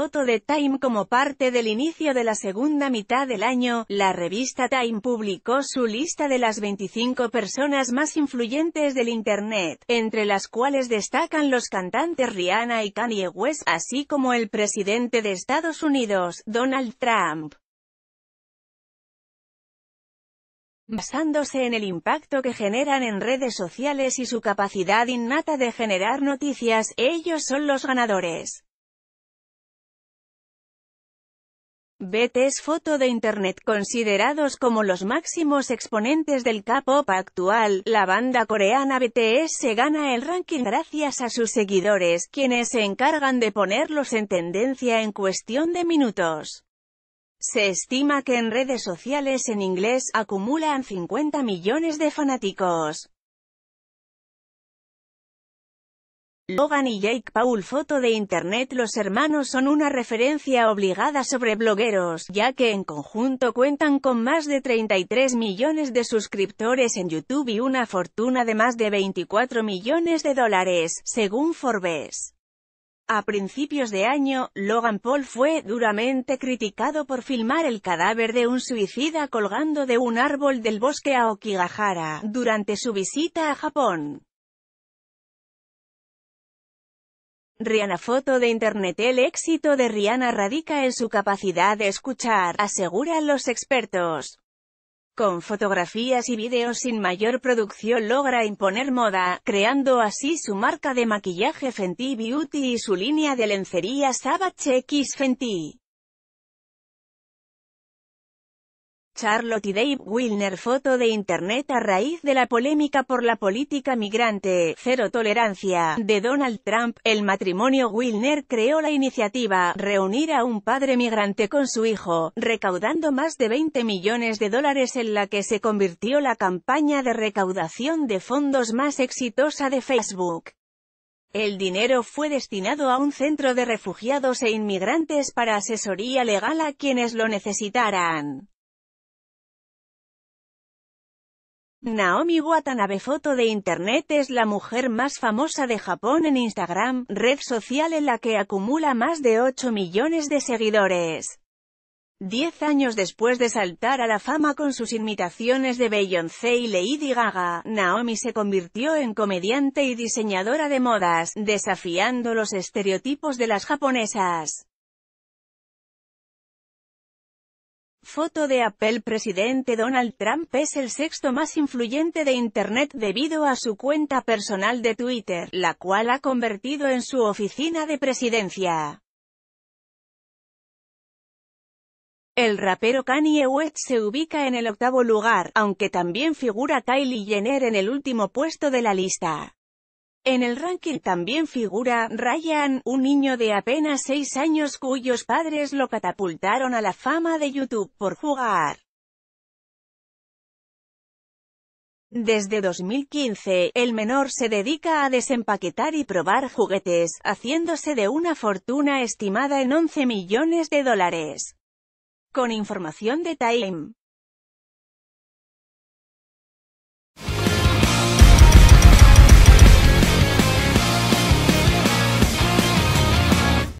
foto de Time como parte del inicio de la segunda mitad del año, la revista Time publicó su lista de las 25 personas más influyentes del Internet, entre las cuales destacan los cantantes Rihanna y Kanye West, así como el presidente de Estados Unidos, Donald Trump. basándose en el impacto que generan en redes sociales y su capacidad innata de generar noticias, ellos son los ganadores. BTS Foto de Internet Considerados como los máximos exponentes del K-pop actual, la banda coreana BTS se gana el ranking gracias a sus seguidores, quienes se encargan de ponerlos en tendencia en cuestión de minutos. Se estima que en redes sociales en inglés acumulan 50 millones de fanáticos. Logan y Jake Paul Foto de Internet Los hermanos son una referencia obligada sobre blogueros, ya que en conjunto cuentan con más de 33 millones de suscriptores en YouTube y una fortuna de más de 24 millones de dólares, según Forbes. A principios de año, Logan Paul fue duramente criticado por filmar el cadáver de un suicida colgando de un árbol del bosque a Okigahara, durante su visita a Japón. Rihanna Foto de Internet El éxito de Rihanna radica en su capacidad de escuchar, aseguran los expertos. Con fotografías y videos sin mayor producción logra imponer moda, creando así su marca de maquillaje Fenty Beauty y su línea de lencería Savage X Fenty. Charlotte y Dave Wilner foto de internet a raíz de la polémica por la política migrante, cero tolerancia, de Donald Trump, el matrimonio Wilner creó la iniciativa, reunir a un padre migrante con su hijo, recaudando más de 20 millones de dólares en la que se convirtió la campaña de recaudación de fondos más exitosa de Facebook. El dinero fue destinado a un centro de refugiados e inmigrantes para asesoría legal a quienes lo necesitaran. Naomi Watanabe Foto de Internet es la mujer más famosa de Japón en Instagram, red social en la que acumula más de 8 millones de seguidores. Diez años después de saltar a la fama con sus imitaciones de Beyoncé y Lady Gaga, Naomi se convirtió en comediante y diseñadora de modas, desafiando los estereotipos de las japonesas. Foto de Apple Presidente Donald Trump es el sexto más influyente de Internet debido a su cuenta personal de Twitter, la cual ha convertido en su oficina de presidencia. El rapero Kanye West se ubica en el octavo lugar, aunque también figura Kylie Jenner en el último puesto de la lista. En el ranking también figura Ryan, un niño de apenas 6 años cuyos padres lo catapultaron a la fama de YouTube por jugar. Desde 2015, el menor se dedica a desempaquetar y probar juguetes, haciéndose de una fortuna estimada en 11 millones de dólares. Con información de Time.